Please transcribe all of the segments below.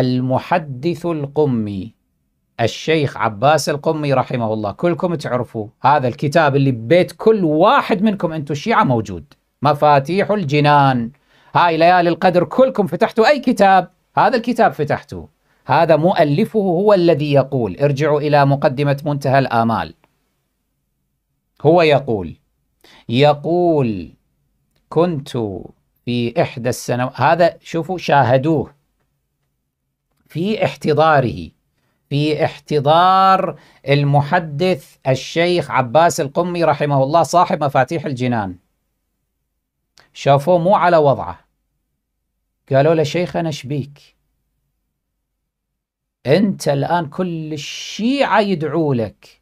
المحدث القمي الشيخ عباس القمي رحمه الله كلكم تعرفوا هذا الكتاب اللي ببيت كل واحد منكم أنتم الشيعة موجود مفاتيح الجنان هاي ليالي القدر كلكم فتحتوا أي كتاب هذا الكتاب فتحتوه هذا مؤلفه هو الذي يقول ارجعوا إلى مقدمة منتهى الآمال هو يقول يقول كنت في إحدى السنوات هذا شوفوا شاهدوه في احتضاره في احتضار المحدث الشيخ عباس القمي رحمه الله صاحب مفاتيح الجنان شافوه مو على وضعه قالوا له شيخنا شبيك انت الان كل الشيعه يدعوا لك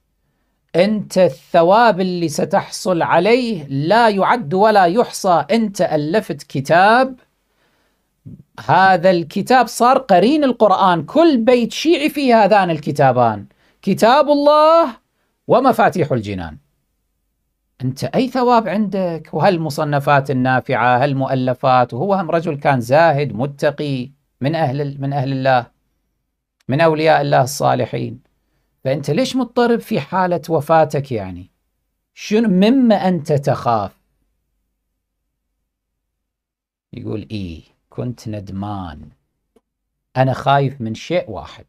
انت الثواب اللي ستحصل عليه لا يعد ولا يحصى انت الفت كتاب هذا الكتاب صار قرين القرآن كل بيت شيعي في هذان الكتابان كتاب الله ومفاتيح الجنان أنت أي ثواب عندك وهالمصنفات النافعة هالمؤلفات وهو هم رجل كان زاهد متقي من أهل, من أهل الله من أولياء الله الصالحين فأنت ليش مضطرب في حالة وفاتك يعني شنو مما أنت تخاف يقول إيه كنت ندمان أنا خايف من شيء واحد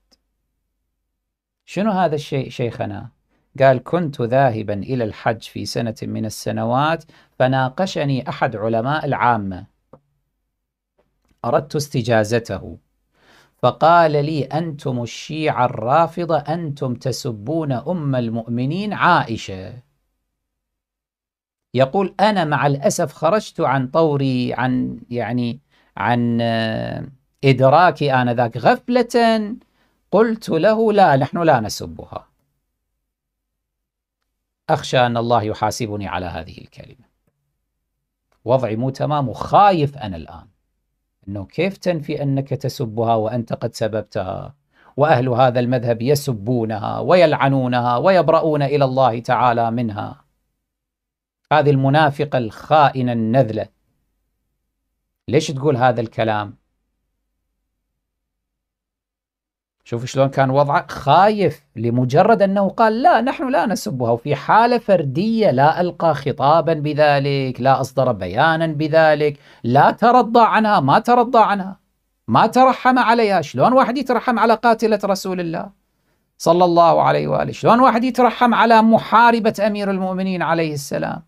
شنو هذا الشيء شيخنا؟ قال كنت ذاهبا إلى الحج في سنة من السنوات فناقشني أحد علماء العامة أردت استجازته فقال لي أنتم الشيعة الرافضة أنتم تسبون أم المؤمنين عائشة يقول أنا مع الأسف خرجت عن طوري عن يعني عن آه، إدراكي آنذاك غفلة قلت له لا نحن لا نسبها أخشى أن الله يحاسبني على هذه الكلمة وضعي مو تمام وخايف أنا الآن أنه كيف تنفي أنك تسبها وأنت قد سببتها وأهل هذا المذهب يسبونها ويلعنونها ويبرؤون إلى الله تعالى منها هذه المنافقة الخائنة النذلة ليش تقول هذا الكلام شوف شلون كان وضعه خايف لمجرد أنه قال لا نحن لا نسبها وفي حالة فردية لا ألقى خطابا بذلك لا أصدر بيانا بذلك لا ترضى عنها ما ترضى عنها ما ترحم عليها شلون واحد يترحم على قاتلة رسول الله صلى الله عليه وآله شلون واحد يترحم على محاربة أمير المؤمنين عليه السلام